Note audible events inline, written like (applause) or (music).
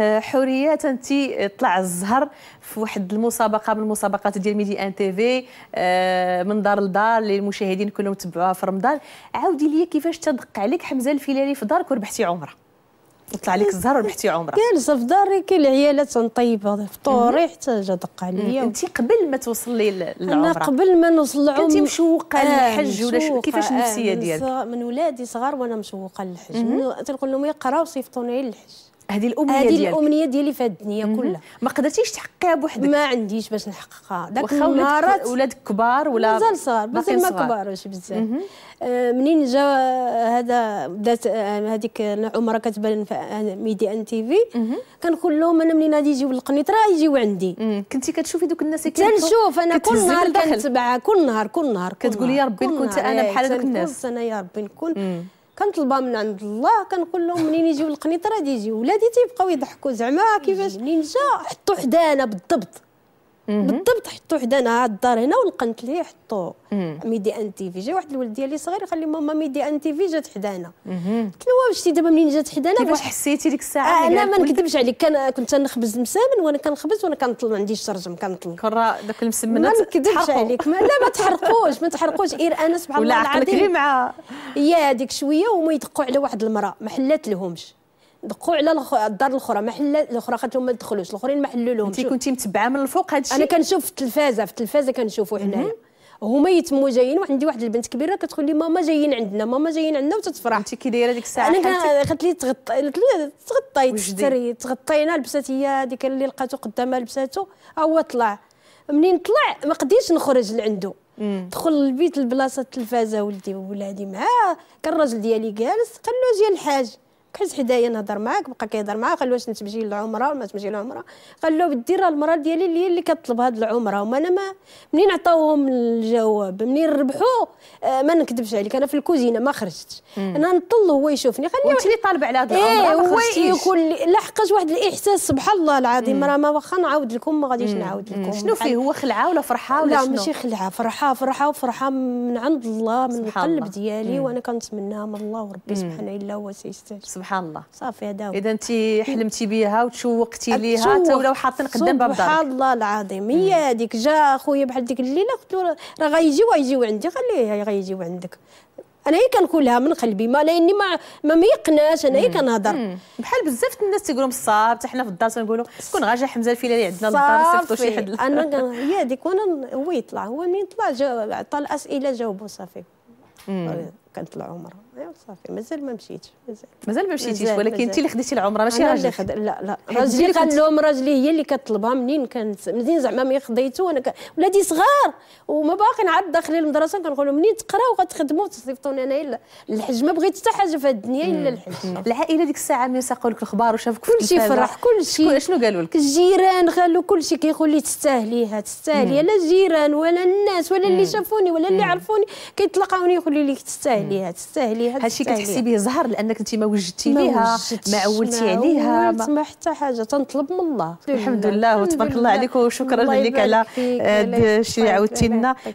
حوريه انت طلع الزهر في واحد المسابقه من المسابقات ديال ميدي ان تي في آه، من دار لدار للمشاهدين كلهم تبعوها في رمضان عاودي لي كيفاش تدق عليك حمزه الفيلالي في دارك وربحتي عمره طلع لك الزهر وربحتي عمره جالسه في داري كاين العيالات طيبة فطوري حتى جا دق عليا انت قبل ما توصلي للعمره انا قبل ما نوصل للعمره كنتي مشوقه آه، للحج ولا كيفاش النفسيه آه، ديالك من ولادي صغار وانا مشوقه للحج تنقول لهم يقراو صيفطوني للحج هذه الامنيه هذه ديالك. الامنيه ديالي في هذه الدنيا كلها ما قدرتيش تحققها بوحدك ما عنديش باش نحققها داك النهارات ولاد كبار ولا مازال صغار مازال ما كبارش بزاف آه منين جا هذا بدات آه، هذيك عمره كتبان في ميدي ان تي في كنقول لهم انا منين غادي يجيو للقنيطره يجيو عندي كنتي كتشوفي دوك الناس اللي كنشوف انا كل نهار كنتبعها كل نهار كل نهار كتقولي يا ربي كنت انا بحال هذوك إيه، الناس انا يا ربي نكون كنطلبها من عند الله كنقول لهم منين يجيو القنيطره غادي يجيو ولادي تيبقاو يضحكوا زعما كيفاش منين جا حطوا حدانا بالضبط بالضبط حطوا حدانا الدار هنا والقنت ليه حطوا ميدي ان تي في جا واحد الولد ديالي صغير قال لي ماما ميدي ان تي في جات حدانا قلت له واش دابا منين جات حدانا كيفاش حسيتي ديك الساعه آه انا ما نكذبش عليك كان كنت نخبز المسامن وانا كنخبز وانا كنطل ما عنديش ترجم كنطل كرا داك المسمنات ما نكذبش عليك ما لا ما تحرقوش ما تحرقوش اير انا سبحان الله العظيم مع هي هذيك شويه وما يدقوا على واحد المراه ما حلات لهمش دقوا على الدار الاخرى ما حل الاخرى خاتهم ما دخلوش الاخرين ما حلولهمش انت كنتي متبعه من الفوق هذا الشيء انا كنشوف في التلفازه في التلفازه كنشوفوا حنايا هما يتموا جايين وعندي واحد البنت كبيره كتقول لي ماما جايين عندنا ماما جايين عندنا وتتفرح انت كي دايره ديك الساعه انا قالت لي تغطي قلت لها تغطينا لبسات هي هذيك اللي لقاتو قدامها لبساته ها هو طلع منين طلع ما قديش نخرج لعنده دخل البيت البلاصه التلفازه ولدي وولادي معاه كان الراجل ديالي جالس قال له اجي الحاج كحز حدايا نهضر معاك بقى كيهضر معاه قال له واش تمشي للعمره ولا ما تمشي للعمره قال له بدي راه المراه ديالي اللي هي اللي كطلب هاد العمره وما انا ما منين عطاوهم الجواب منين ربحوا آه ما نكذبش عليك انا في الكوزينه ما خرجتش انا نطل هو يشوفني خليني وانت اللي طالب على هاد إيه، العمره إيه يكون يكون لحقاش واحد الاحساس سبحان الله العظيم راه ما واخا نعاود لكم ما غاديش نعاود لكم شنو فيه هو خلعه ولا فرحه ولا لا شنو؟ ماشي خلعه فرحه فرحه وفرحه من عند الله من القلب ديالي وانا كنتمناها من الله وربي سبحانه الا هو سيستر سبحان الله صافي هذا هو اذا انت حلمتي بها وتشوقتي ليها حتى ولو حاطين قدام باب دارك سبحان الله العظيم هي هذيك جا خويا بحال ديك الليله قلت له راه غيجي غيجيو عندي خليه غيجيو عندك انا هي كنقولها من قلبي ما لاني ما ما ميقناش انا هي كنهضر بحال بزاف الناس تيقولوا مصاب حتى حنا في الدار تنقولوا شكون غاجا حمزه اللي عندنا الدار صيفطوا شي حد انا (laughs) هي هذيك وانا هو يطلع هو منين طلع عطى الاسئله جاوبوا صافي كانت العمره صافي مازال ما مشيتش مازال ما مشيتيش ولكن انت اللي خديتي العمره ماشي راجلي خد... لا لا راجلي قال لهم راجلي هي اللي كطلبها منين كانت منين زعما ملي خديته وانا ك... ولادي صغار وما باقي نعاد داخل المدرسه كنقول لهم منين تقراو غتخدموا تصيفطوني الا الحج ما بغيت حتى حاجه في الدنيا الا الحج العائله ديك الساعه ملي ساقوا لك الخبر وشافوك كلشي فرح كلشي شنو قالوا لك الجيران قالوا كلشي كيقول لي تستاهليها تستاهلي لا الجيران ولا الناس ولا اللي شافوني ولا اللي عرفوني كيطلقوني يقولوا لي تستاهلي تستاهليها تستاهليها هادشي كتحسي به زهر لانك انت ما وجدتي ليها ما عولتي عليها ما, حتى حاجه تنطلب من الله الحمد لله وتبارك الله عليك وشكرا لك على الشيء اللي عاودتي لنا